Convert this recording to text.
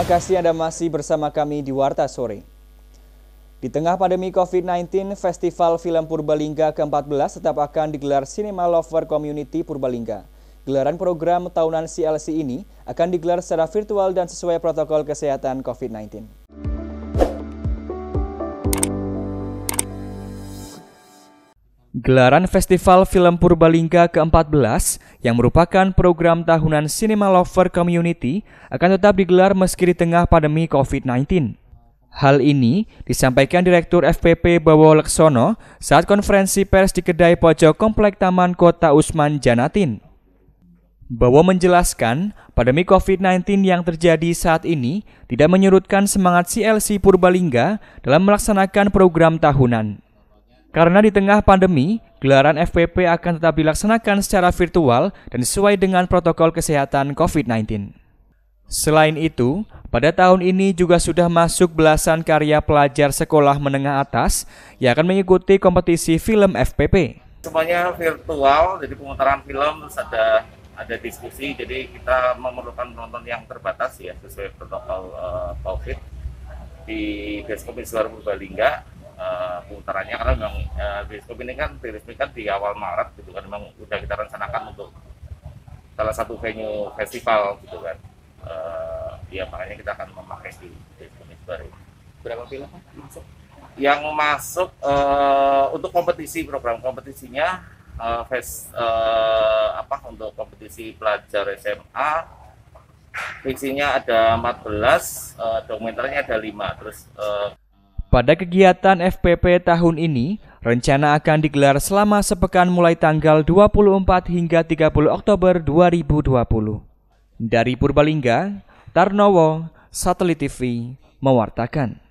Terima kasih Anda masih bersama kami di Warta Sore. Di tengah pandemi COVID-19, Festival Film Purbalingga ke-14 tetap akan digelar Cinema Lover Community Purbalingga. Gelaran program tahunan CLC ini akan digelar secara virtual dan sesuai protokol kesehatan COVID-19. Gelaran Festival Film Purbalingga ke-14 yang merupakan program tahunan Cinema Lover Community akan tetap digelar meski di tengah pandemi COVID-19. Hal ini disampaikan Direktur FPP Bawo Leksono saat konferensi pers di kedai pojok Komplek Taman Kota Usman Janatin. Bawo menjelaskan, pandemi COVID-19 yang terjadi saat ini tidak menyurutkan semangat CLC Purbalingga dalam melaksanakan program tahunan. Karena di tengah pandemi, gelaran FPP akan tetap dilaksanakan secara virtual dan sesuai dengan protokol kesehatan COVID-19. Selain itu, pada tahun ini juga sudah masuk belasan karya pelajar sekolah menengah atas yang akan mengikuti kompetisi film FPP. Semuanya virtual, jadi pemutaran film ada ada diskusi, jadi kita memerlukan penonton yang terbatas ya sesuai protokol uh, COVID di Bioskop Insular Purbalingga putarannya karena memang e, bioskop ini kan diresmikan di awal Maret gitu kan memang udah kita rencanakan untuk salah satu venue festival gitu kan e, ya makanya kita akan memakai di bioskop baru berapa film masuk yang masuk e, untuk kompetisi program kompetisinya e, fest e, apa untuk kompetisi pelajar SMA fiksinya ada 14 e, dokumenternya ada 5 terus e, pada kegiatan FPP tahun ini, rencana akan digelar selama sepekan mulai tanggal 24 hingga 30 Oktober 2020. Dari Purbalingga, Tarnowo, Satelit TV, mewartakan.